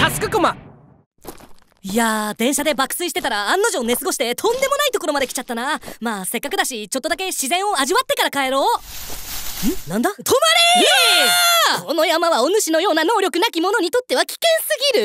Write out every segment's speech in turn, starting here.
タスクコマいやー電車で爆睡してたら案の定寝過ごしてとんでもないところまで来ちゃったなまあせっかくだしちょっとだけ自然を味わってから帰ろうんなんだ止まれこの山はお主のような能力なき者にとっては危険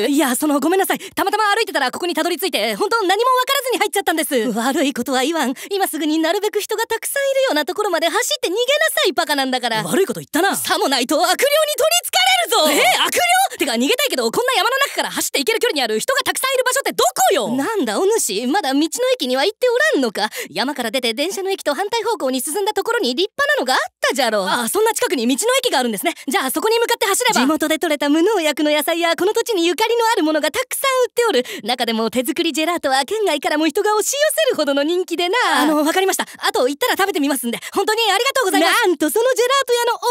すぎるいやそのごめんなさいたまたま歩いてたらここにたどり着いて本当何もわからずに入っちゃったんです悪いことは言わん今すぐになるべく人がたくさんいるようなところまで走って逃げなさいバカなんだから悪いこと言ったなさもないと悪霊に取りつそえー、悪霊てか逃げたいけどこんな山の中から走っていける距離にある人がたくさんいる場所ってどこよなんだお主まだ道の駅には行っておらんのか山から出て電車の駅と反対方向に進んだところに立派なのがあったじゃろああそんな近くに道の駅があるんですねじゃあそこに向かって走れば地元で採れた無農薬の野菜やこの土地にゆかりのあるものがたくさん売っておる中でも手作りジェラートは県外からも人が押し寄せるほどの人気でなあのわかりましたあと行ったら食べてみますんで本当にありがとうございますなんとそのジェラート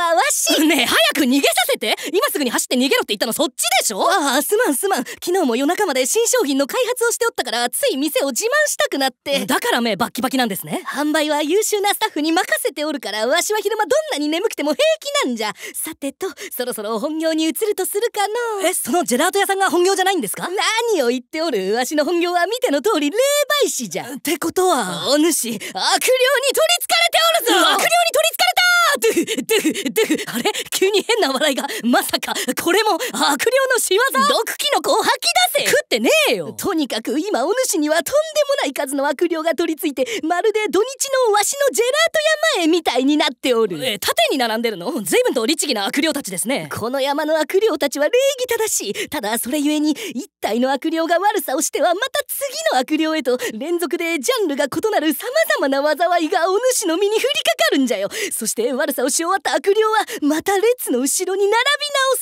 屋のオーナーはわしねえ早く逃げさせてって今すぐに走って逃げろって言ったのそっちでしょああすまんすまん昨日も夜中まで新商品の開発をしておったからつい店を自慢したくなってだから目バッキバキなんですね販売は優秀なスタッフに任せておるからわしは昼間どんなに眠くても平気なんじゃさてとそろそろ本業に移るとするかのえそのジェラート屋さんが本業じゃないんですか何を言っておるわしの本業は見ての通り霊媒師じゃってことはお主悪霊に取りつかれておるぞ悪霊フドゥフドゥフあれ急に変な笑いがまさかこれも悪霊の仕業毒キノコを吐き出せ食ってねえよとにかく今お主にはとんでもない数の悪霊が取り付いてまるで土日のわしのジェラート山へみたいになっておるえ縦に並んでるの随分と律儀な悪霊たちですねこの山の悪霊たちは礼儀正しいただそれゆえに一体の悪霊が悪さをしてはまた次の悪霊へと連続でジャンルが異なる様々な災いがお主の身に降りかかるんじゃよそして悪さし終わった悪霊はまた列の後ろに並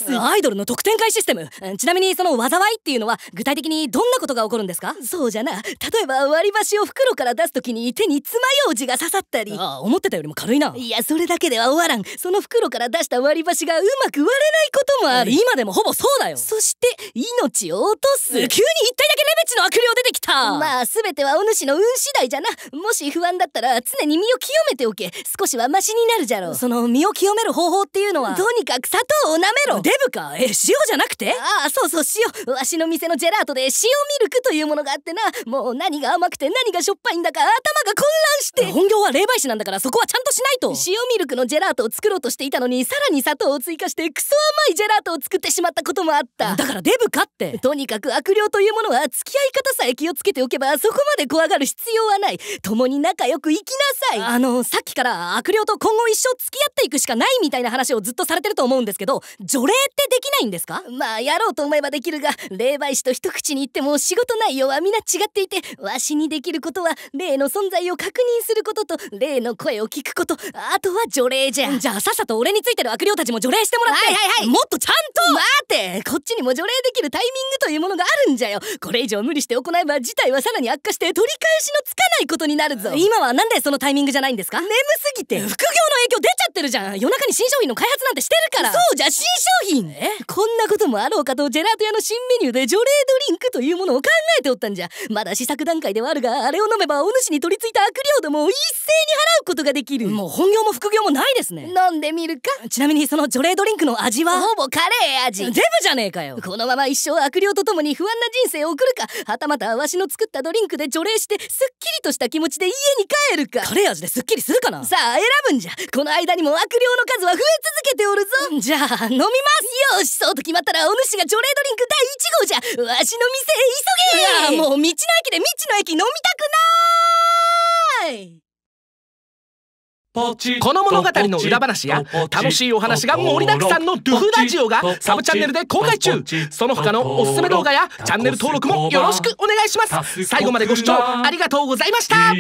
び直すアイドルの得点会システムちなみにその災いっていうのは具体的にどんなことが起こるんですかそうじゃな例えば割り箸を袋から出す時に手に爪楊枝が刺さったりああ思ってたよりも軽いないやそれだけでは終わらんその袋から出した割り箸がうまく割れないこともある今でもほぼそうだよそして命を落とす急に一体主の悪霊出てきたまあ全てはお主の運次第じゃなもし不安だったら常に身を清めておけ少しはマシになるじゃろその身を清める方法っていうのはとにかく砂糖をなめろデブかえ塩じゃなくてああそうそう塩わしの店のジェラートで塩ミルクというものがあってなもう何が甘くて何がしょっぱいんだか頭が混乱して本業は霊媒師なんだからそこはちゃんとしないと塩ミルクのジェラートを作ろうとしていたのにさらに砂糖を追加してクソ甘いジェラートを作ってしまったこともあっただからデブかってとにかく悪霊というものは付き合方さえ気をつけておけばそこまで怖がる必要はない共に仲良く生きなさいあのさっきから悪霊と今後一生付き合っていくしかないみたいな話をずっとされてると思うんですけど除霊ってできないんですかまあやろうと思えばできるが霊媒師と一口に言っても仕事内容は皆違っていてわしにできることは霊の存在を確認することと霊の声を聞くことあとは除霊じゃじゃあさっさと俺についてる悪霊たちも除霊してもらってはいはいはいもっとちゃんと待ってこっちにも除霊できるタイミングというものがあるんじゃよこれ以上無理理して行えば事態はさらに悪化して取り返しのつかないことになるぞ今はなんでそのタイミングじゃないんですか眠すぎて 副業の影響出ちゃってるじゃん夜中に新商品の開発なんてしてるからそうじゃ新商品えこんなこともあろうかとジェラート屋の新メニューで除霊ドリンクというものを考えておったんじゃまだ試作段階ではあるがあれを飲めばお主に取り付いた悪霊どもを一払うことができるもう本業も副業もないですね飲んでみるかちなみにその除霊ドリンクの味はほぼカレー味デブじゃねえかよこのまま一生悪霊とともに不安な人生を送るかはたまたわしの作ったドリンクで除霊してすっきりとした気持ちで家に帰るかカレー味ですっきりするかなさあ選ぶんじゃこの間にも悪霊の数は増え続けておるぞじゃあ飲みますよしそうと決まったらお主が除霊ドリンク第1号じゃわしの店へ急げいやもう道の駅で道の駅飲みたくないこの物語の裏話や楽しいお話が盛りだくさんのドゥフラジオがサブチャンネルで公開中その他のおすすめ動画やチャンネル登録もよろしくお願いします最後までご視聴ありがとうございました